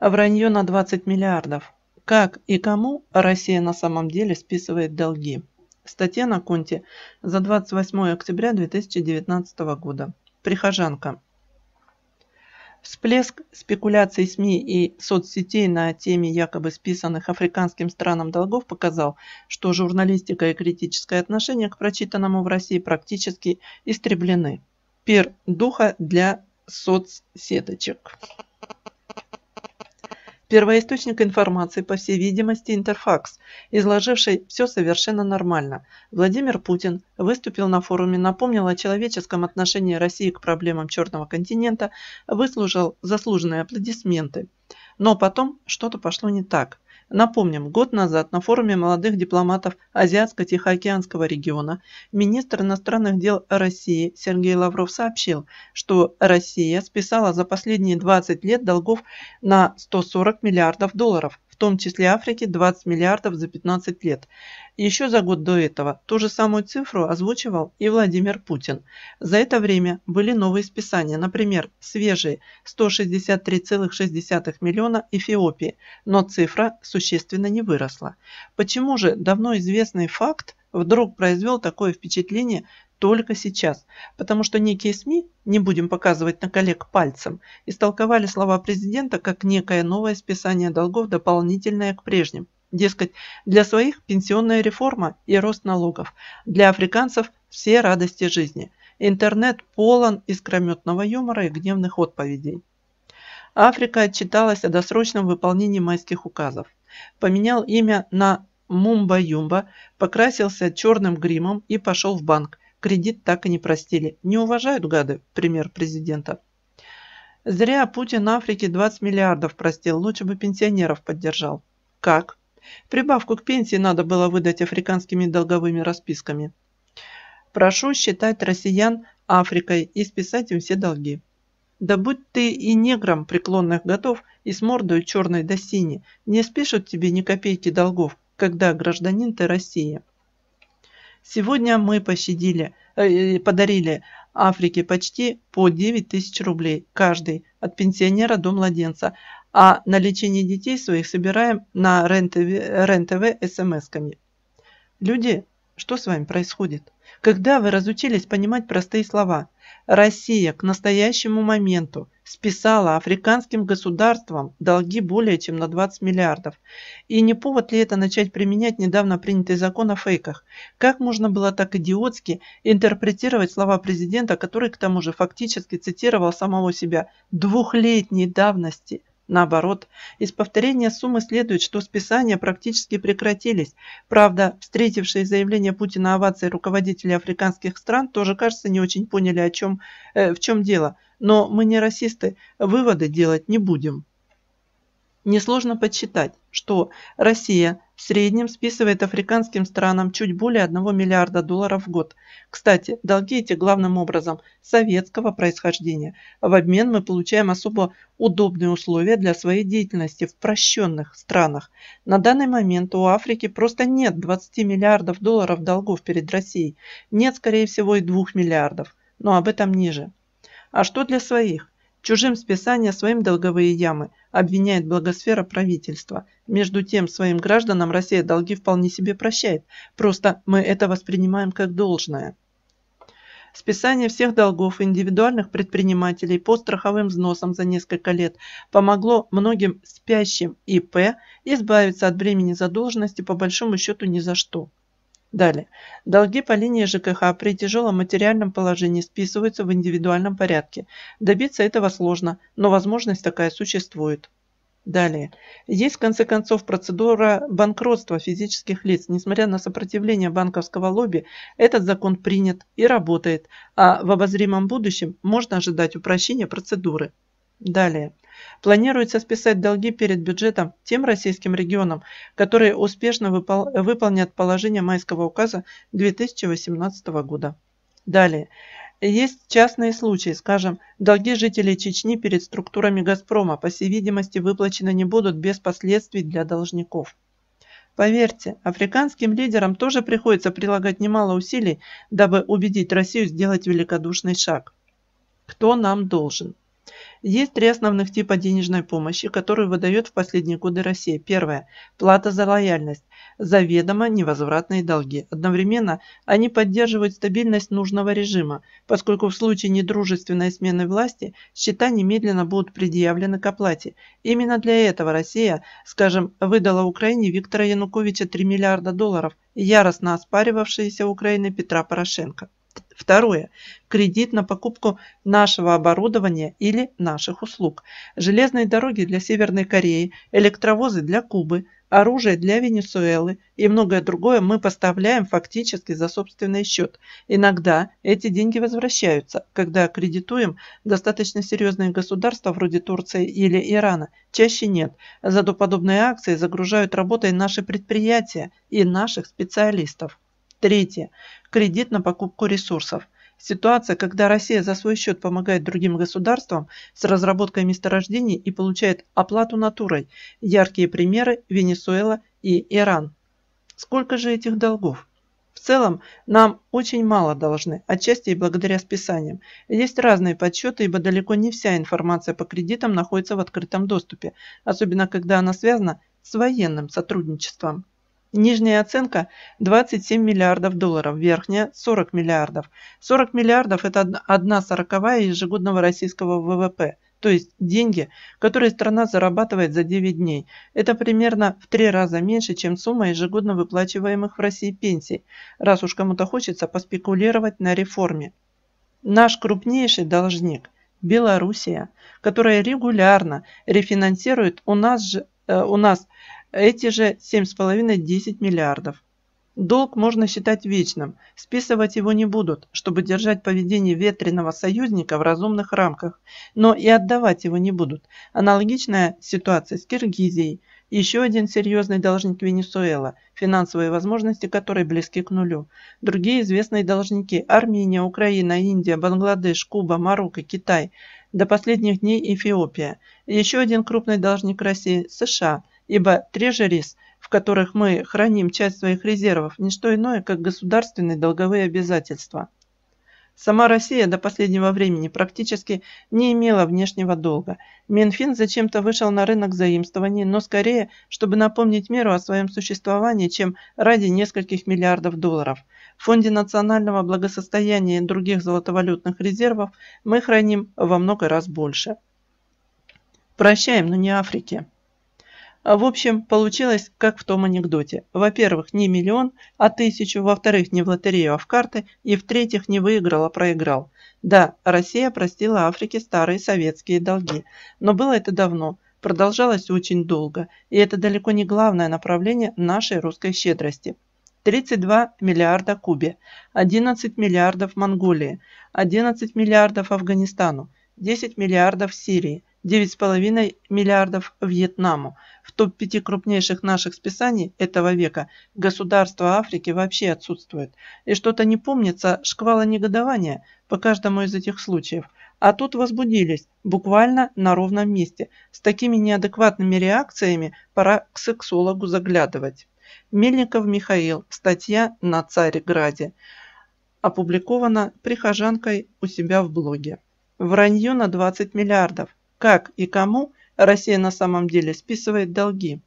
Вранье на 20 миллиардов. Как и кому Россия на самом деле списывает долги? Статья на Конте за 28 октября 2019 года. Прихожанка. Всплеск спекуляций СМИ и соцсетей на теме якобы списанных африканским странам долгов показал, что журналистика и критическое отношение к прочитанному в России практически истреблены. Пер духа для соцсеточек. Первоисточник информации, по всей видимости, Интерфакс, изложивший все совершенно нормально. Владимир Путин выступил на форуме, напомнил о человеческом отношении России к проблемам Черного континента, выслужил заслуженные аплодисменты. Но потом что-то пошло не так. Напомним, год назад на форуме молодых дипломатов Азиатско-Тихоокеанского региона министр иностранных дел России Сергей Лавров сообщил, что Россия списала за последние 20 лет долгов на 140 миллиардов долларов – в том числе Африке 20 миллиардов за 15 лет. Еще за год до этого ту же самую цифру озвучивал и Владимир Путин. За это время были новые списания, например, свежие 163,6 миллиона Эфиопии, но цифра существенно не выросла. Почему же давно известный факт вдруг произвел такое впечатление только сейчас, потому что некие СМИ, не будем показывать на коллег пальцем, истолковали слова президента как некое новое списание долгов, дополнительное к прежним. Дескать, для своих пенсионная реформа и рост налогов, для африканцев все радости жизни. Интернет полон искрометного юмора и гневных отповедей. Африка отчиталась о досрочном выполнении майских указов. Поменял имя на Мумба-Юмба, покрасился черным гримом и пошел в банк Кредит так и не простили. Не уважают гады, пример президента. Зря Путин Африке 20 миллиардов простил, лучше бы пенсионеров поддержал. Как? Прибавку к пенсии надо было выдать африканскими долговыми расписками. Прошу считать россиян Африкой и списать им все долги. Да будь ты и негром преклонных готов, и с мордой черной до синей, не спишут тебе ни копейки долгов, когда гражданин ты Россия. Сегодня мы посидели, э, э, подарили Африке почти по 9 тысяч рублей каждый от пенсионера до младенца, а на лечение детей своих собираем на РЕН-ТВ смс-ками. Эм Люди, что с вами происходит? Когда вы разучились понимать простые слова? Россия к настоящему моменту списала африканским государствам долги более чем на 20 миллиардов. И не повод ли это начать применять недавно принятый закон о фейках? Как можно было так идиотски интерпретировать слова президента, который к тому же фактически цитировал самого себя двухлетней давности? Наоборот, из повторения суммы следует, что списания практически прекратились. Правда, встретившие заявление Путина овации руководители африканских стран тоже, кажется, не очень поняли, о чем, э, в чем дело. Но мы не расисты, выводы делать не будем. Несложно подсчитать, что Россия в среднем списывает африканским странам чуть более 1 миллиарда долларов в год. Кстати, долги эти главным образом советского происхождения. В обмен мы получаем особо удобные условия для своей деятельности в прощенных странах. На данный момент у Африки просто нет 20 миллиардов долларов долгов перед Россией. Нет, скорее всего, и 2 миллиардов. Но об этом ниже. А что для своих? Чужим списание, своим долговые ямы – обвиняет благосфера правительства. Между тем, своим гражданам Россия долги вполне себе прощает. Просто мы это воспринимаем как должное. Списание всех долгов индивидуальных предпринимателей по страховым взносам за несколько лет помогло многим спящим ИП избавиться от бремени задолженности по большому счету ни за что. Далее. Долги по линии ЖКХ при тяжелом материальном положении списываются в индивидуальном порядке. Добиться этого сложно, но возможность такая существует. Далее. Есть, в конце концов, процедура банкротства физических лиц. Несмотря на сопротивление банковского лобби, этот закон принят и работает, а в обозримом будущем можно ожидать упрощения процедуры. Далее. Планируется списать долги перед бюджетом тем российским регионам, которые успешно выпол выполнят положение майского указа 2018 года. Далее. Есть частные случаи, скажем, долги жителей Чечни перед структурами «Газпрома» по всей видимости выплачены не будут без последствий для должников. Поверьте, африканским лидерам тоже приходится прилагать немало усилий, дабы убедить Россию сделать великодушный шаг. Кто нам должен? Есть три основных типа денежной помощи, которые выдает в последние годы Россия. Первое – плата за лояльность, заведомо невозвратные долги. Одновременно они поддерживают стабильность нужного режима, поскольку в случае недружественной смены власти счета немедленно будут предъявлены к оплате. Именно для этого Россия, скажем, выдала Украине Виктора Януковича 3 миллиарда долларов, яростно оспаривавшиеся Украины Петра Порошенко. Второе. Кредит на покупку нашего оборудования или наших услуг. Железные дороги для Северной Кореи, электровозы для Кубы, оружие для Венесуэлы и многое другое мы поставляем фактически за собственный счет. Иногда эти деньги возвращаются, когда кредитуем достаточно серьезные государства вроде Турции или Ирана. Чаще нет. Зато подобные акции загружают работой наши предприятия и наших специалистов. Третье. Кредит на покупку ресурсов. Ситуация, когда Россия за свой счет помогает другим государствам с разработкой месторождений и получает оплату натурой. Яркие примеры – Венесуэла и Иран. Сколько же этих долгов? В целом, нам очень мало должны, отчасти и благодаря списаниям. Есть разные подсчеты, ибо далеко не вся информация по кредитам находится в открытом доступе, особенно когда она связана с военным сотрудничеством. Нижняя оценка 27 миллиардов долларов, верхняя 40 миллиардов. 40 миллиардов – это одна сороковая ежегодного российского ВВП, то есть деньги, которые страна зарабатывает за 9 дней. Это примерно в три раза меньше, чем сумма ежегодно выплачиваемых в России пенсий, раз уж кому-то хочется поспекулировать на реформе. Наш крупнейший должник – Белоруссия, которая регулярно рефинансирует у нас же, э, у нас эти же 7,5-10 миллиардов. Долг можно считать вечным, списывать его не будут, чтобы держать поведение ветреного союзника в разумных рамках, но и отдавать его не будут. Аналогичная ситуация с Киргизией, еще один серьезный должник Венесуэла, финансовые возможности которой близки к нулю. Другие известные должники – Армения, Украина, Индия, Бангладеш, Куба, Марокко, Китай. До последних дней Эфиопия. Еще один крупный должник России – США – ибо трежерис, в которых мы храним часть своих резервов, не что иное, как государственные долговые обязательства. Сама Россия до последнего времени практически не имела внешнего долга. Минфин зачем-то вышел на рынок заимствований, но скорее, чтобы напомнить миру о своем существовании, чем ради нескольких миллиардов долларов. В Фонде национального благосостояния и других золотовалютных резервов мы храним во много раз больше. Прощаем, но не Африке. А В общем, получилось, как в том анекдоте. Во-первых, не миллион, а тысячу. Во-вторых, не в лотерею, а в карты. И в-третьих, не выиграл, а проиграл. Да, Россия простила Африке старые советские долги. Но было это давно. Продолжалось очень долго. И это далеко не главное направление нашей русской щедрости. 32 миллиарда Кубе, 11 миллиардов Монголии, 11 миллиардов Афганистану, 10 миллиардов Сирии – 9,5 миллиардов Вьетнаму. В топ-5 крупнейших наших списаний этого века государства Африки вообще отсутствует. И что-то не помнится шквала негодования по каждому из этих случаев. А тут возбудились, буквально на ровном месте. С такими неадекватными реакциями пора к сексологу заглядывать. Мельников Михаил. Статья на Цареграде. Опубликована прихожанкой у себя в блоге. Вранье на 20 миллиардов как и кому Россия на самом деле списывает долги.